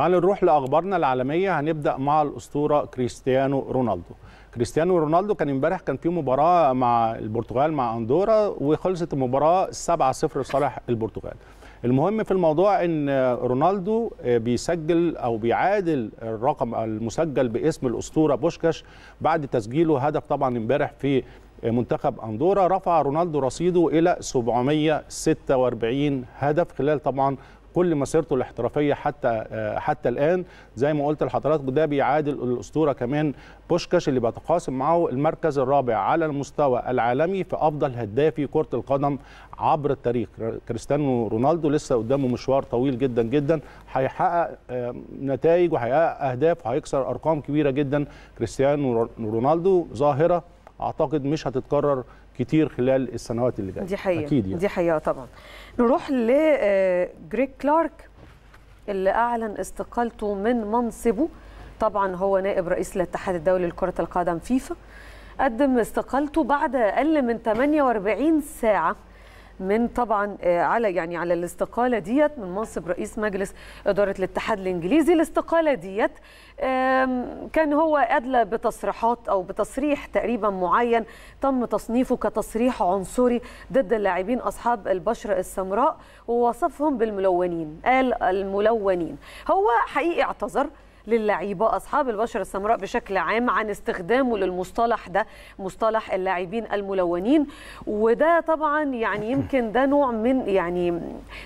تعالوا نروح لاخبارنا العالميه هنبدا مع الاسطوره كريستيانو رونالدو كريستيانو رونالدو كان امبارح كان في مباراه مع البرتغال مع اندورا وخلصت المباراه 7-0 لصالح البرتغال المهم في الموضوع ان رونالدو بيسجل او بيعادل الرقم المسجل باسم الاسطوره بوشكاش بعد تسجيله هدف طبعا امبارح في منتخب اندورا رفع رونالدو رصيده الى 746 هدف خلال طبعا كل مسيرته الاحترافيه حتى آه، حتى الان زي ما قلت لحضراتكم ده بيعادل الاسطوره كمان بوشكاش اللي بيتقاسم معه المركز الرابع على المستوى العالمي في افضل هدافي كره القدم عبر التاريخ كريستيانو رونالدو لسه قدامه مشوار طويل جدا جدا هيحقق آه، نتائج وهيحقق اهداف وهيكسر ارقام كبيره جدا كريستيانو رونالدو ظاهره اعتقد مش هتتكرر كتير خلال السنوات اللي جايه دي حقيقه أكيد يعني. دي حقيقه طبعا نروح لجريك آه، كلارك اللي اعلن استقالته من منصبه طبعا هو نائب رئيس الاتحاد الدولي لكره القدم فيفا قدم استقالته بعد اقل من 48 ساعه من طبعا آه، على يعني على الاستقاله ديت من منصب رئيس مجلس اداره الاتحاد الانجليزي الاستقاله ديت كان هو ادلى بتصريحات او بتصريح تقريبا معين تم تصنيفه كتصريح عنصري ضد اللاعبين اصحاب البشره السمراء ووصفهم بالملونين قال الملونين هو حقيقي اعتذر للعيبة أصحاب البشرة السمراء بشكل عام عن استخدامه للمصطلح ده مصطلح اللاعبين الملونين وده طبعا يعني يمكن ده نوع من يعني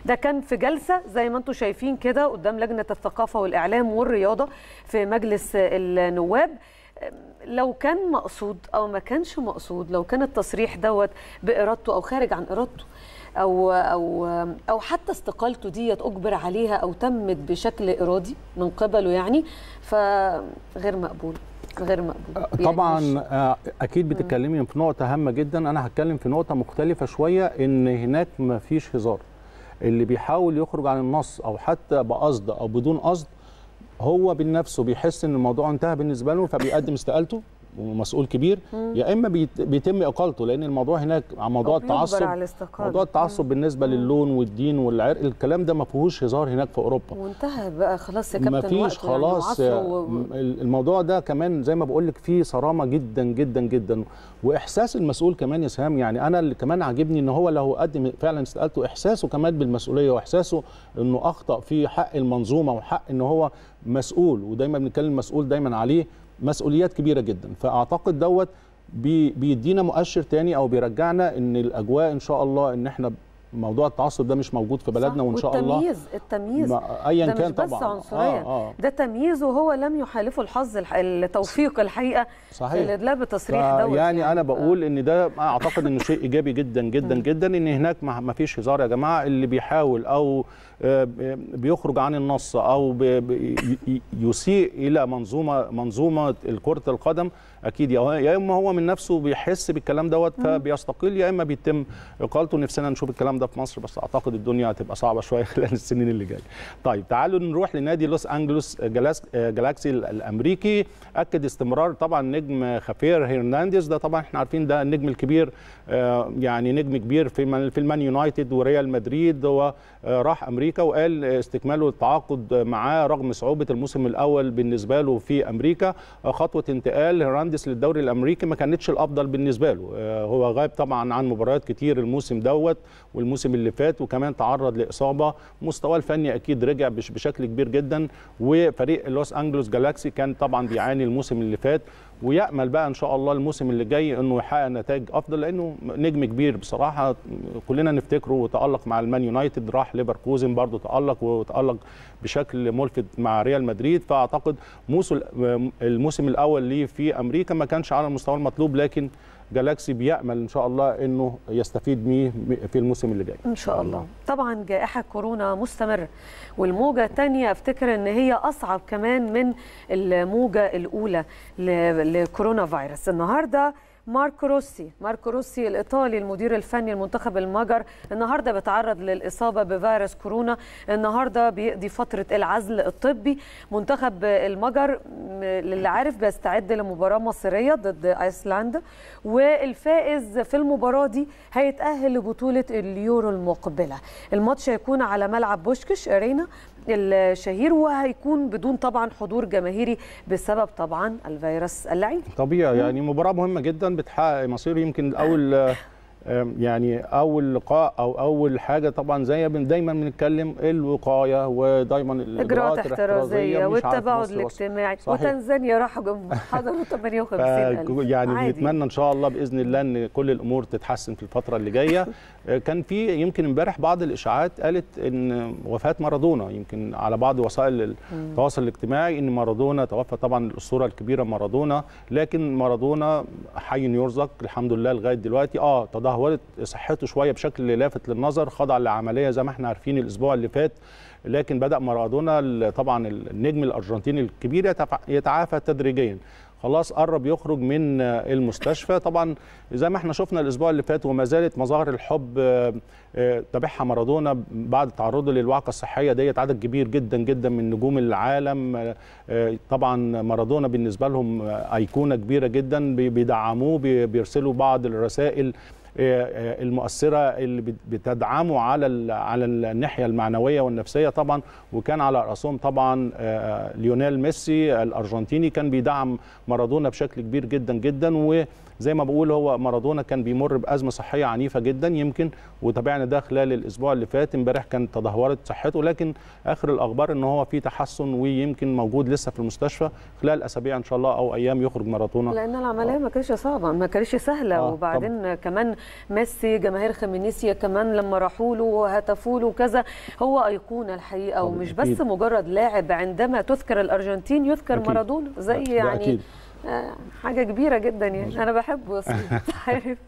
ده كان في جلسة زي ما انتم شايفين كده قدام لجنة الثقافة والإعلام والرياضة في مجلس النواب لو كان مقصود او ما كانش مقصود لو كان التصريح دوت بارادته او خارج عن ارادته او او او حتى استقالته ديت اجبر عليها او تمت بشكل ارادي من قبله يعني فغير مقبول غير مقبول آه، يعني طبعا يعني اكيد بتتكلمي في نقطه هامه جدا انا هتكلم في نقطه مختلفه شويه ان هناك ما فيش هزار اللي بيحاول يخرج عن النص او حتى بقصد او بدون قصد هو بنفسه بيحس ان الموضوع انتهى بالنسبه له فبيقدم استقالته مسؤول كبير يا اما بيتم اقالته لان الموضوع هناك على موضوع التعصب موضوع التعصب بالنسبه للون والدين والعرق الكلام ده ما فيهوش هزار هناك في اوروبا وانتهى بقى خلاص يا كابتن مفيش يعني خلاص يعني و... الموضوع ده كمان زي ما بقول لك فيه صرامه جدا جدا جدا واحساس المسؤول كمان يا سهام يعني انا اللي كمان عاجبني ان هو لو قدم فعلا استقالته احساسه كمان بالمسؤوليه واحساسه انه اخطا في حق المنظومه وحق ان هو مسؤول ودايما بنتكلم المسؤول دايما عليه مسؤوليات كبيره جدا فاعتقد دوت بيدينا مؤشر تاني او بيرجعنا ان الاجواء ان شاء الله ان احنا موضوع التعصب ده مش موجود في بلدنا وان شاء الله التمييز التمييز ايا كان بس طبعا عنصريه آه آه. ده تمييز وهو لم يحالفه الحظ التوفيق الحقيقه صحيح لا بتصريح دوت يعني, يعني انا بقول آه. ان ده اعتقد انه شيء ايجابي جدا جدا جدا ان هناك ما فيش هزار يا جماعه اللي بيحاول او آه، بيخرج عن النص او يسيء الى منظومه منظومه كره القدم اكيد يا اما هو من نفسه بيحس بالكلام دوت فبيستقيل يا اما بيتم اقالته نفسنا نشوف الكلام ده في مصر بس اعتقد الدنيا هتبقى صعبه شويه خلال السنين اللي جايه طيب تعالوا نروح لنادي لوس انجلوس جالاكسي الامريكي اكد استمرار طبعا نجم خافير هيرنانديز ده طبعا احنا عارفين ده النجم الكبير آه، يعني نجم كبير في في المان يونايتد وريال مدريد وراح امريكا وقال استكماله التعاقد معاه رغم صعوبه الموسم الاول بالنسبه له في امريكا خطوه انتقال هيرنانديز المهندس للدوري الامريكي ما كانتش الافضل بالنسبه له آه، هو غايب طبعا عن مباريات كتير الموسم دوت والموسم اللي فات وكمان تعرض لاصابه مستواه الفني اكيد رجع بشكل كبير جدا وفريق لوس انجلوس جالاكسي كان طبعا بيعاني الموسم اللي فات ويامل بقى ان شاء الله الموسم اللي جاي انه يحقق نتائج افضل لانه نجم كبير بصراحه كلنا نفتكره وتالق مع المان يونايتد راح ليفركوزن برضه تالق وتالق بشكل ملفت مع ريال مدريد فاعتقد موسم الموسم الاول ليه في امريكا ما كانش على المستوى المطلوب لكن جالاكسي بيامل ان شاء الله انه يستفيد بيه في الموسم اللي جاي ان شاء الله طبعا جائحه كورونا مستمر والموجه الثانيه افتكر ان هي اصعب كمان من الموجه الاولى لكورونا فيروس النهارده ماركو روسي ماركو روسي الإيطالي المدير الفني المنتخب المجر النهاردة بيتعرض للإصابة بفيروس كورونا النهاردة بيقضي فترة العزل الطبي منتخب المجر اللي عارف بيستعد لمباراة مصرية ضد أيسلندا والفائز في المباراة دي هيتأهل لبطولة اليورو المقبلة الماتش هيكون على ملعب بوشكش أرينا الشهير وهيكون بدون طبعا حضور جماهيري بسبب طبعا الفيروس اللعين طبيعي يعني مباراة مهمة جدا بتحقق مصير يمكن اول يعني اول لقاء او اول حاجه طبعا زي دايما بنتكلم الوقايه ودايما الاجراءات الاحترازيه والتباعد الاجتماعي وتنزانيا راحوا حضروا 58 يعني بنتمنى ان شاء الله باذن الله ان كل الامور تتحسن في الفتره اللي جايه أه، كان في يمكن امبارح بعض الاشاعات قالت ان وفاه مارادونا يمكن على بعض وسائل التواصل الاجتماعي ان مارادونا توفى طبعا الاسطوره الكبيره مارادونا لكن مارادونا حي يرزق الحمد لله لغايه دلوقتي اه تظهر تدهورت صحته شويه بشكل لافت للنظر خضع لعمليه زي ما احنا عارفين الاسبوع اللي فات لكن بدا مارادونا طبعا النجم الارجنتيني الكبير يتعافى تدريجيا خلاص قرب يخرج من المستشفى طبعا زي ما احنا شفنا الاسبوع اللي فات وما زالت مظاهر الحب آه، آه، تبعها مارادونا بعد تعرضه للوعكه الصحيه ديت عدد كبير جدا جدا من نجوم العالم آه، طبعا مارادونا بالنسبه لهم ايقونه كبيره جدا بيدعموه بيرسلوا بعض الرسائل إيه، إيه، المؤثره اللي بتدعمه على على الناحيه المعنويه والنفسيه طبعا وكان على راسهم طبعا آه، ليونيل ميسي الارجنتيني كان بيدعم مارادونا بشكل كبير جدا جدا وزي ما بقول هو مارادونا كان بيمر بازمه صحيه عنيفه جدا يمكن وتابعنا ده خلال الاسبوع اللي فات امبارح كانت تدهورت صحته لكن اخر الاخبار ان هو في تحسن ويمكن موجود لسه في المستشفى خلال اسابيع ان شاء الله او ايام يخرج مارادونا لان العمليه آه. ما كانتش صعبه ما كانتش سهله آه. وبعدين طب. كمان ميسي جماهير خمينيسيا كمان لما راحوا له وهتفوا له وكذا هو ايقونه الحقيقه ومش بس مجرد لاعب عندما تذكر الارجنتين يذكر مارادونا زي يعني أكيد. آه، حاجه كبيره جدا يعني انا بحبه عارف طيب.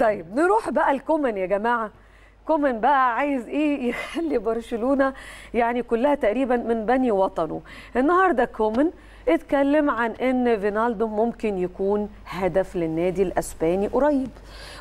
طيب نروح بقى الكومن يا جماعه كومن بقى عايز ايه يخلي برشلونه يعني كلها تقريبا من بني وطنه النهارده كومن اتكلم عن ان فينالدو ممكن يكون هدف للنادي الاسباني قريب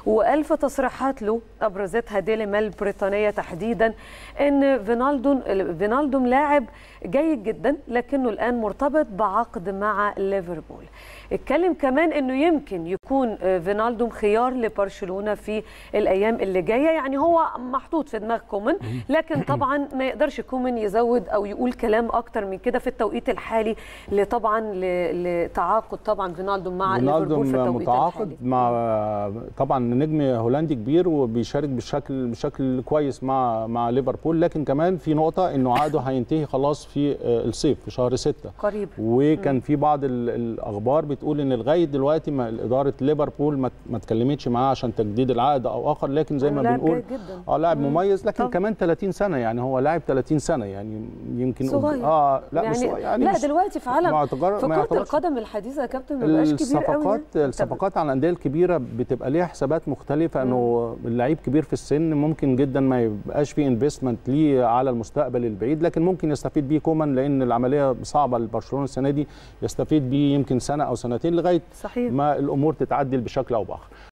وقال في تصريحات له ابرزتها ديلي مال البريطانيه تحديدا ان فينالدو فينالدو لاعب جيد جدا لكنه الان مرتبط بعقد مع ليفربول اتكلم كمان انه يمكن يكون آه، فينالدوم خيار لبرشلونه في الايام اللي جايه يعني هو محطوط في دماغ كومن لكن طبعا ما يقدرش كومن يزود او يقول كلام اكتر من كده في التوقيت الحالي لطبعا لتعاقد طبعا فينالدوم مع ليفربول في التوقيت متعاقد الحالي. مع طبعا نجم هولندي كبير وبيشارك بشكل بشكل كويس مع مع ليفربول لكن كمان في نقطه انه عقده هينتهي خلاص في آه، الصيف في شهر 6 قريب وكان في بعض الاخبار بتقول ان لغايه دلوقتي ما اداره ليفربول ما اتكلمتش معاه عشان تجديد العقد او اخر لكن زي ما بنقول اه لاعب مميز لكن طب. كمان 30 سنه يعني هو لاعب 30 سنه يعني يمكن صغير. اه لا يعني, مش يعني, يعني لا دلوقتي في عالم معتجر... في كره القدم الحديثه يا كابتن ما بقاش كبير قوي الصفقات على الانديه الكبيره بتبقى ليها حسابات مختلفه انه اللعيب كبير في السن ممكن جدا ما يبقاش في انفستمنت ليه على المستقبل البعيد لكن ممكن يستفيد بيه كومان لان العمليه صعبه لبرشلونه السنه دي يستفيد بيه يمكن سنه او سنة سنتين لغايه صحيح. ما الامور تتعدل بشكل او باخر